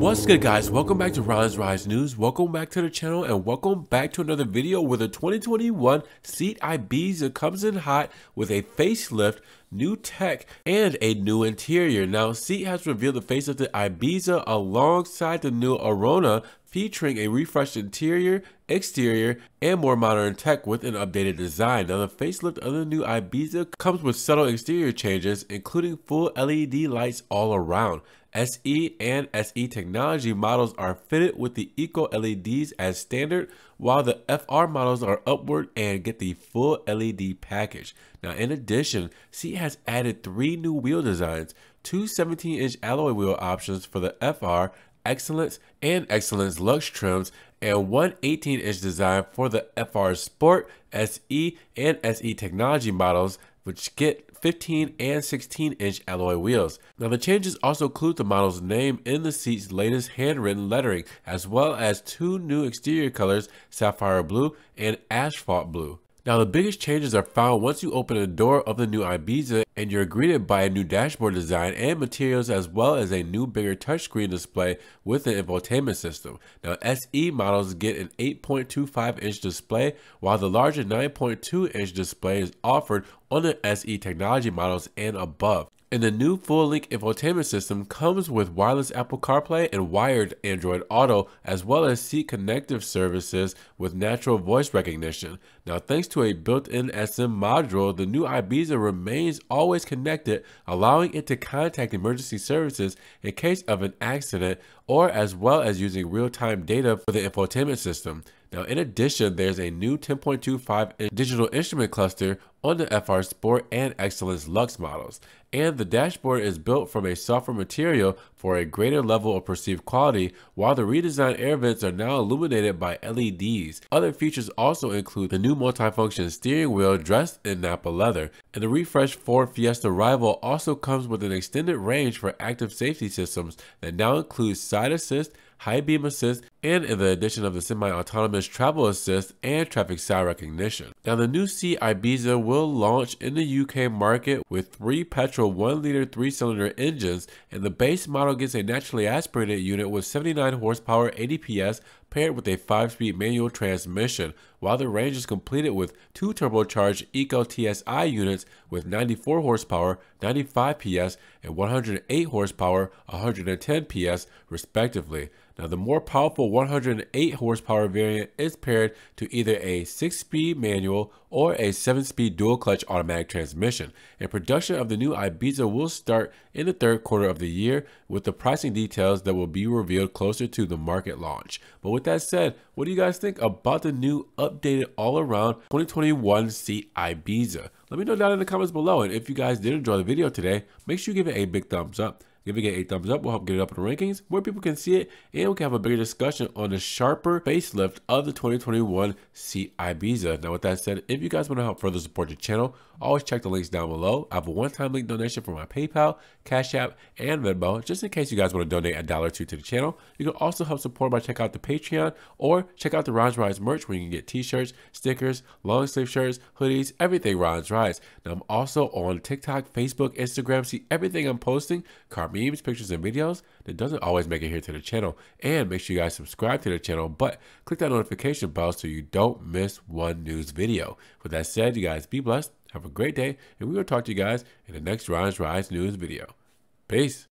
What's good guys, welcome back to Ron's Rise News, welcome back to the channel, and welcome back to another video where the 2021 Seat Ibiza comes in hot with a facelift, new tech, and a new interior. Now, Seat has revealed the face of the Ibiza alongside the new Arona featuring a refreshed interior, exterior, and more modern tech with an updated design. Now the facelift of the new Ibiza comes with subtle exterior changes, including full LED lights all around. SE and SE technology models are fitted with the Eco LEDs as standard, while the FR models are upward and get the full LED package. Now, in addition, C has added three new wheel designs, two 17-inch alloy wheel options for the FR, Excellence and Excellence Lux trims, and one 18-inch design for the FR Sport, SE, and SE technology models, which get 15 and 16 inch alloy wheels. Now the changes also include the model's name in the seat's latest handwritten lettering, as well as two new exterior colors, sapphire blue and asphalt blue. Now the biggest changes are found once you open the door of the new Ibiza and you're greeted by a new dashboard design and materials as well as a new bigger touchscreen display with an infotainment system. Now SE models get an 8.25 inch display while the larger 9.2 inch display is offered on the SE technology models and above. And the new full-link infotainment system comes with wireless Apple CarPlay and wired Android Auto, as well as seat connective services with natural voice recognition. Now, thanks to a built-in SM module, the new Ibiza remains always connected, allowing it to contact emergency services in case of an accident or as well as using real-time data for the infotainment system. Now, in addition, there's a new 10.25 digital instrument cluster on the FR Sport and Excellence Lux models, and the dashboard is built from a software material for a greater level of perceived quality, while the redesigned air vents are now illuminated by LEDs. Other features also include the new multifunction steering wheel dressed in Napa leather, and the refreshed Ford Fiesta Rival also comes with an extended range for active safety systems that now includes side assist, high beam assist, and in the addition of the semi-autonomous travel assist and traffic sound recognition. Now the new C Ibiza will launch in the UK market with three petrol 1-liter 3-cylinder engines and the base model gets a naturally aspirated unit with 79 horsepower 80 PS paired with a 5-speed manual transmission, while the range is completed with two turbocharged Eco TSI units with 94 horsepower, 95 PS, and 108 horsepower, 110 PS, respectively. Now, the more powerful 108 horsepower variant is paired to either a 6-speed manual or a 7-speed dual-clutch automatic transmission, and production of the new Ibiza will start in the third quarter of the year, with the pricing details that will be revealed closer to the market launch. But with that said, what do you guys think about the new updated all-around 2021 Seat Ibiza? Let me know down in the comments below. And if you guys did enjoy the video today, make sure you give it a big thumbs up. Giving it a thumbs up will help get it up in the rankings More people can see it and we can have a bigger discussion on the sharper facelift of the 2021 C Ibiza. Now with that said, if you guys want to help further support the channel, always check the links down below. I have a one-time link donation for my PayPal, Cash App, and Venmo just in case you guys want to donate a dollar or two to the channel. You can also help support by checking out the Patreon or check out the Ron's Rise merch where you can get t-shirts, stickers, long sleeve shirts, hoodies, everything Ron's Rise. Now I'm also on TikTok, Facebook, Instagram, see everything I'm posting memes, pictures, and videos that doesn't always make it here to the channel. And make sure you guys subscribe to the channel, but click that notification bell so you don't miss one news video. With that said, you guys be blessed, have a great day, and we will talk to you guys in the next Rise Rise news video. Peace.